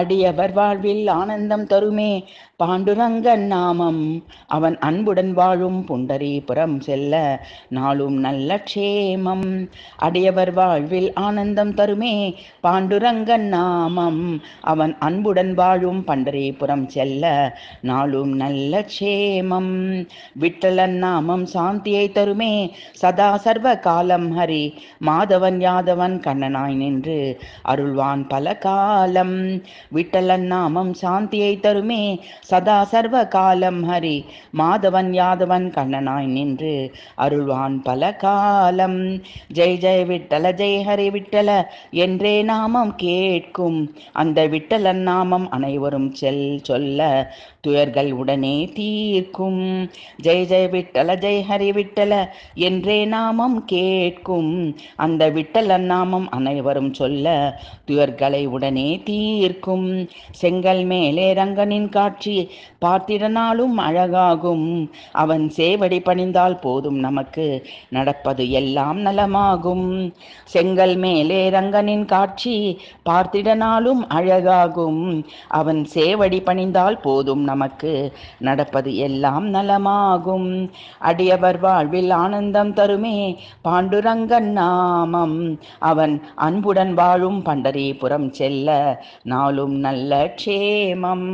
அடியவர் வாழ்வில் ஆனந்தம் தருமே பாண்டுரங்கன் நாமம் அவன் அன்புடன் வாழும் புண்டரீபுரம் செல்ல நாளும் நல்ல க்ஷேமம் அடியவர் வாழ்வில் ஆனந்தம் தருமே பாண்டுரங்கன் நாமம் அவன் அன்புடன் வாழும் பண்டரீபுரம் செல்ல நாளும் நல்ல க்ஷேமம் விட்டலன் நாமம் சாந்தியை தருமே சதா சர்வ காலம் ஹரி மாதவன் யாதவன் கண்ணனாய் நின்று அருள்வான் பல காலம் விட்டலன் நாமம் சாந்தியை தருமே சதா சர்வ காலம் ஹரி மாதவன் யாதவன் கண்ணனாய் நின்று அருள்வான் பல காலம் ஜெய் ஜெய் விட்டல ஜெய் ஹரி விட்டல என்றே நாமம் கேட்கும் அந்த விட்டலன் நாமம் அனைவரும் செல் சொல்ல துயர்கள் உடனே தீர்க்கும் ஜெய் ஜெய் விட்டல ஜெய் ஹரி விட்டல என்றே நாமம் கேட்கும் அந்த விட்டலன் நாமம் அனைவரும் சொல்ல துயர்களை உடனே தீர்க்கும் அழகாகும் செங்கல் மேலே ரங்கனின் காட்சி பார்த்திடனாலும் அழகாகும் அவன் சேவடி பணிந்தால் போதும் நமக்கு நடப்பது எல்லாம் நலமாகும் செங்கல் மேலே ரங்கனின் காட்சி பார்த்திடனாலும் அழகாகும் அவன் சேவடி பணிந்தால் போதும் நமக்கு நடப்பது எல்லாம் நலமாகும் அடியவர் வாழ்வில் ஆனந்தம் தருமே பாண்டுரங்கன் நாமம் அவன் அன்புடன் வாழும் பண்டரிபுரம் செல்ல நாளும் நாளும் நல்ல க்ஷேமம்